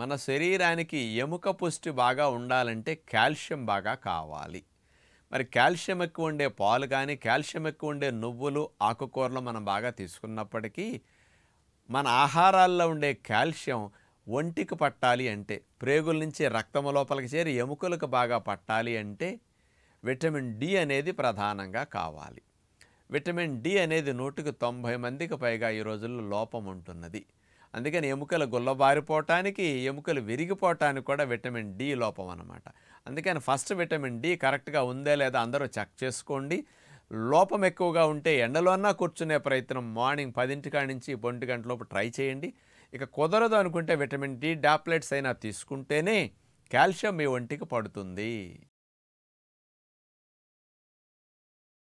మన శరీరానికి ఎముక పుష్టి బాగా ఉండాలంటే కాల్షియం బాగా కావాలి మరి కాల్షియం ఎక్కువ ఉండే పాలు కానీ కాల్షియం ఎక్కువ ఉండే నువ్వులు ఆకుకూరలు మనం బాగా తీసుకున్నప్పటికీ మన ఆహారాల్లో ఉండే కాల్షియం ఒంటికి పట్టాలి అంటే ప్రేగుల నుంచి రక్తము లోపలికి చేరి ఎముకలకు బాగా పట్టాలి అంటే విటమిన్ డి అనేది ప్రధానంగా కావాలి విటమిన్ డి అనేది నూటికి తొంభై మందికి పైగా ఈ రోజుల్లో లోపం ఉంటున్నది అందుకని ఎముకలు గుల్లబారిపోవటానికి ఎముకలు విరిగిపోవటానికి కూడా విటమిన్ డి లోపం అనమాట అందుకని ఫస్ట్ విటమిన్ డి కరెక్ట్గా ఉందే లేదా అందరూ చెక్ చేసుకోండి లోపం ఎక్కువగా ఉంటే ఎండలోన్నా కూర్చునే ప్రయత్నం మార్నింగ్ పదింటికాడ నుంచి ఒంటి గంటలోపు ట్రై చేయండి ఇక కుదరదు అనుకుంటే విటమిన్ డి డాప్లెట్స్ అయినా తీసుకుంటేనే కాల్షియం మీ ఒంటికి పడుతుంది